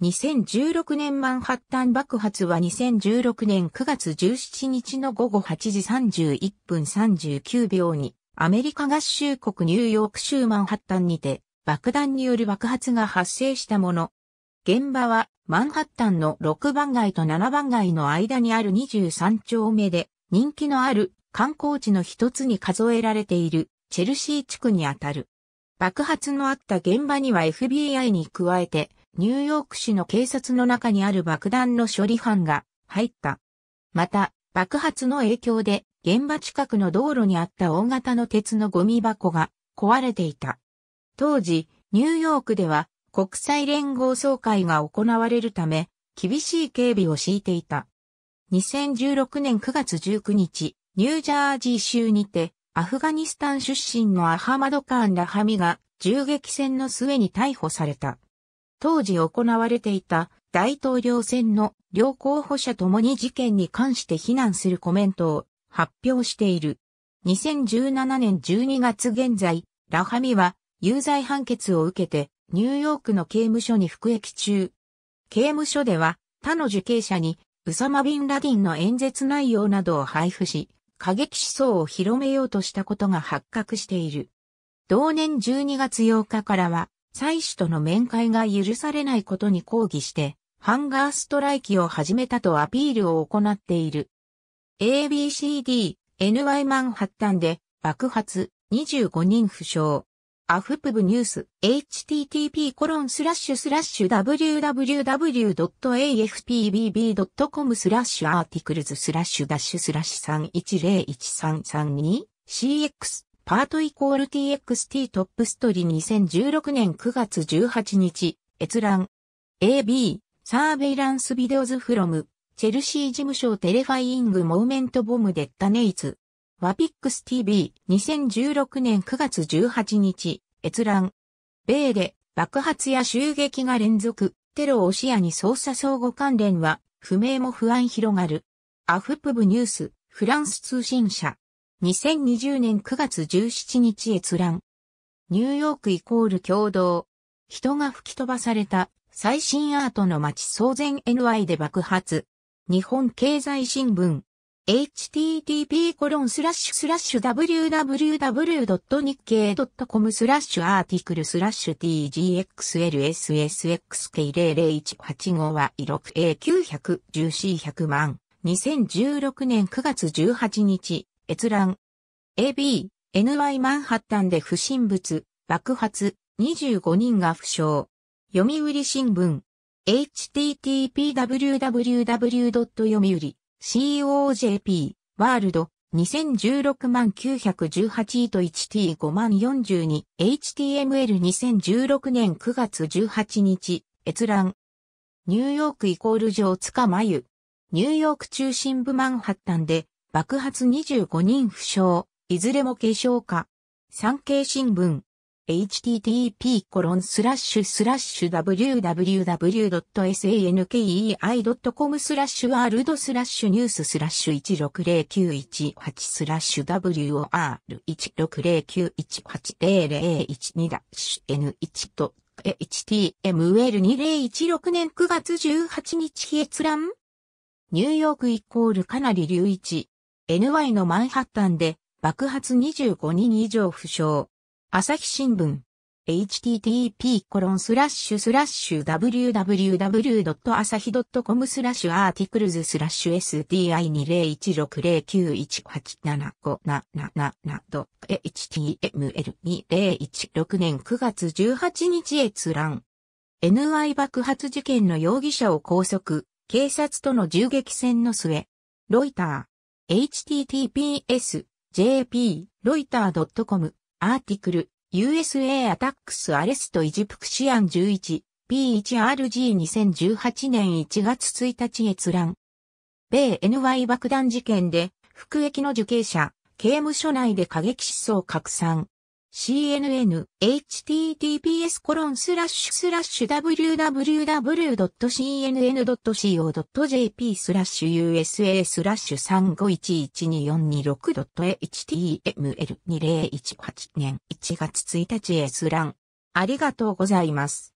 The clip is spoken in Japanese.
2016年マンハッタン爆発は2016年9月17日の午後8時31分39秒にアメリカ合衆国ニューヨーク州マンハッタンにて爆弾による爆発が発生したもの。現場はマンハッタンの6番街と7番街の間にある23丁目で人気のある観光地の一つに数えられているチェルシー地区にあたる。爆発のあった現場には FBI に加えてニューヨーク市の警察の中にある爆弾の処理班が入った。また、爆発の影響で現場近くの道路にあった大型の鉄のゴミ箱が壊れていた。当時、ニューヨークでは国際連合総会が行われるため、厳しい警備を敷いていた。2016年9月19日、ニュージャージー州にて、アフガニスタン出身のアハマド・カーン・ラハミが銃撃戦の末に逮捕された。当時行われていた大統領選の両候補者ともに事件に関して非難するコメントを発表している。2017年12月現在、ラハミは有罪判決を受けてニューヨークの刑務所に服役中。刑務所では他の受刑者にウサマ・ビン・ラディンの演説内容などを配布し、過激思想を広めようとしたことが発覚している。同年12月8日からは妻子との面会が許されないことに抗議して、ハンガーストライキを始めたとアピールを行っている。ABCD、NY マンハッタンで爆発、25人負傷。アフプブニュース、http コロンスラッシュスラッシュ www.afpbb.com スラッシュアーティクルズスラッシュダッシュスラッシュ310133 2 CX パートイコール TXT トップストリ2016年9月18日、閲覧。AB、サーベイランスビデオズフロム、チェルシー事務所テレファイングモーメントボムデッタネイツ。ワピックス TV、2016年9月18日、閲覧。米で爆発や襲撃が連続、テロを視野に捜査相互関連は、不明も不安広がる。アフプブニュース、フランス通信社。2020年9月17日閲覧。ニューヨークイコール共同。人が吹き飛ばされた最新アートの街騒然 NY で爆発。日本経済新聞。http コロンスラッシュスラッシュ w w w n i c k e i c o m スラッシュアーティクルスラッシュ tgxlssxk00185 は 6A910C100 万。2016年9月18日。閲覧。AB、NY マンハッタンで不審物、爆発、25人が負傷。読売新聞。h t t p w w w 読売 c o j p ワールド2016万918位と 1t5 万 42html2016 年9月18日閲覧ニューヨークイコール上塚まゆニューヨーク中心部マンハッタンで爆発25人負傷、いずれも軽傷化。産経新聞、http コロンスラッシュスラッシュ www.sankei.com スラッシュワールドスラッシュニューススラッシュ160918スラッシュ WOR1609180012 ダッシュ N1 と HTML2016 年9月18日閲覧ニューヨークイコールかなり隆一 NY のマンハッタンで爆発25人以上負傷。朝日新聞 http コロンスラッシュスラッシュ www.asahi.com スラッシュアーティクルズスラッシュ sdi2016091877.html2016 5 7 7ドット年9月18日閲覧 NY 爆発事件の容疑者を拘束、警察との銃撃戦の末、ロイター https jp ロイター .com アーティクル USA アタックスアレストイジプクシアン 11P1RG2018 年1月1日閲覧。米 NY 爆弾事件で服役の受刑者、刑務所内で過激思想拡散。cnn https コロンスラッシュスラッシュ www.cnn.co.jp スラッシュ usa スラッシュ 35112426.html2018 年1月1日ランありがとうございます。